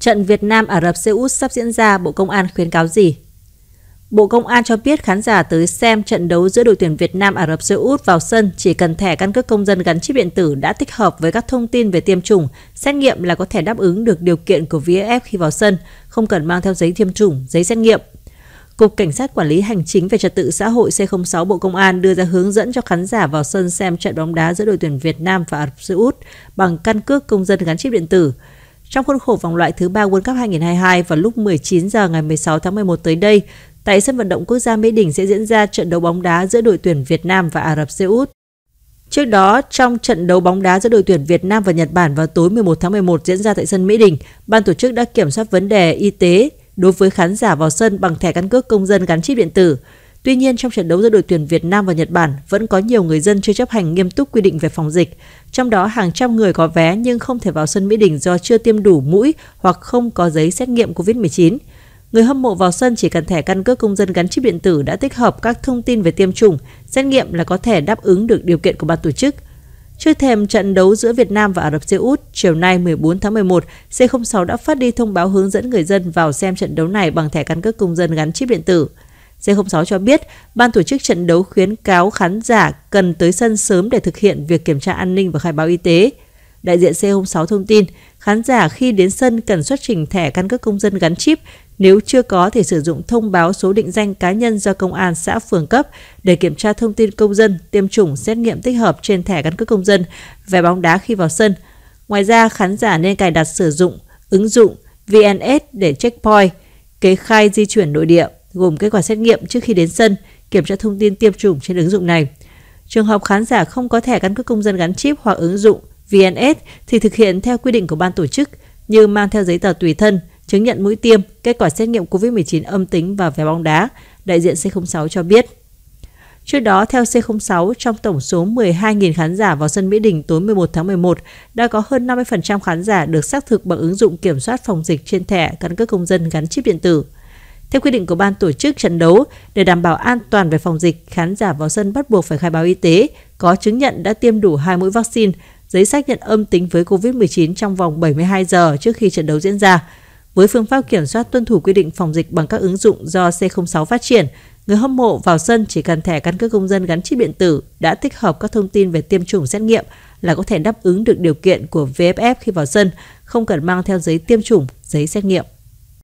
Trận Việt Nam Ả Rập Xê Út sắp diễn ra, Bộ Công an khuyến cáo gì? Bộ Công an cho biết khán giả tới xem trận đấu giữa đội tuyển Việt Nam Ả Rập Xê Út vào sân chỉ cần thẻ căn cước công dân gắn chip điện tử đã tích hợp với các thông tin về tiêm chủng, xét nghiệm là có thể đáp ứng được điều kiện của VFF khi vào sân, không cần mang theo giấy tiêm chủng, giấy xét nghiệm. Cục Cảnh sát Quản lý Hành chính về Trật tự xã hội C06 Bộ Công an đưa ra hướng dẫn cho khán giả vào sân xem trận bóng đá giữa đội tuyển Việt Nam và Ả Rập Xê Út bằng căn cước công dân gắn chip điện tử trong khuôn khổ vòng loại thứ ba World Cup 2022 vào lúc 19 giờ ngày 16 tháng 11 tới đây. Tại sân vận động quốc gia Mỹ Đình sẽ diễn ra trận đấu bóng đá giữa đội tuyển Việt Nam và Ả Rập Xê Út. Trước đó, trong trận đấu bóng đá giữa đội tuyển Việt Nam và Nhật Bản vào tối 11 tháng 11 diễn ra tại sân Mỹ Đình, ban tổ chức đã kiểm soát vấn đề y tế đối với khán giả vào sân bằng thẻ căn cước công dân gắn chip điện tử. Tuy nhiên, trong trận đấu giữa đội tuyển Việt Nam và Nhật Bản vẫn có nhiều người dân chưa chấp hành nghiêm túc quy định về phòng dịch, trong đó hàng trăm người có vé nhưng không thể vào sân Mỹ Đình do chưa tiêm đủ mũi hoặc không có giấy xét nghiệm COVID-19. Người hâm mộ vào sân chỉ cần thẻ căn cước công dân gắn chip điện tử đã tích hợp các thông tin về tiêm chủng, xét nghiệm là có thể đáp ứng được điều kiện của ban tổ chức. Chưa thèm trận đấu giữa Việt Nam và Ả Rập Xê Út, chiều nay 14 tháng 11, C06 đã phát đi thông báo hướng dẫn người dân vào xem trận đấu này bằng thẻ căn cước công dân gắn chip điện tử. C06 cho biết, ban tổ chức trận đấu khuyến cáo khán giả cần tới sân sớm để thực hiện việc kiểm tra an ninh và khai báo y tế. Đại diện C06 thông tin, khán giả khi đến sân cần xuất trình thẻ căn cước công dân gắn chip, nếu chưa có thể sử dụng thông báo số định danh cá nhân do công an xã phường cấp để kiểm tra thông tin công dân, tiêm chủng, xét nghiệm tích hợp trên thẻ căn cước công dân về bóng đá khi vào sân. Ngoài ra, khán giả nên cài đặt sử dụng ứng dụng VNS để checkpoint, kế khai di chuyển nội địa gồm kết quả xét nghiệm trước khi đến sân, kiểm tra thông tin tiêm chủng trên ứng dụng này. Trường hợp khán giả không có thẻ căn cước công dân gắn chip hoặc ứng dụng VNS thì thực hiện theo quy định của ban tổ chức như mang theo giấy tờ tùy thân, chứng nhận mũi tiêm, kết quả xét nghiệm COVID-19 âm tính và vé bóng đá, đại diện C06 cho biết. Trước đó, theo C06, trong tổng số 12.000 khán giả vào sân Mỹ Đình tối 11 tháng 11, đã có hơn 50% khán giả được xác thực bằng ứng dụng kiểm soát phòng dịch trên thẻ căn cước công dân gắn chip điện tử. Theo quy định của ban tổ chức trận đấu, để đảm bảo an toàn về phòng dịch, khán giả vào sân bắt buộc phải khai báo y tế, có chứng nhận đã tiêm đủ hai mũi vaccine, giấy xác nhận âm tính với COVID-19 trong vòng 72 giờ trước khi trận đấu diễn ra. Với phương pháp kiểm soát tuân thủ quy định phòng dịch bằng các ứng dụng do C06 phát triển, người hâm mộ vào sân chỉ cần thẻ căn cước công dân gắn chip điện tử đã tích hợp các thông tin về tiêm chủng xét nghiệm là có thể đáp ứng được điều kiện của VFF khi vào sân, không cần mang theo giấy tiêm chủng, giấy xét nghiệm.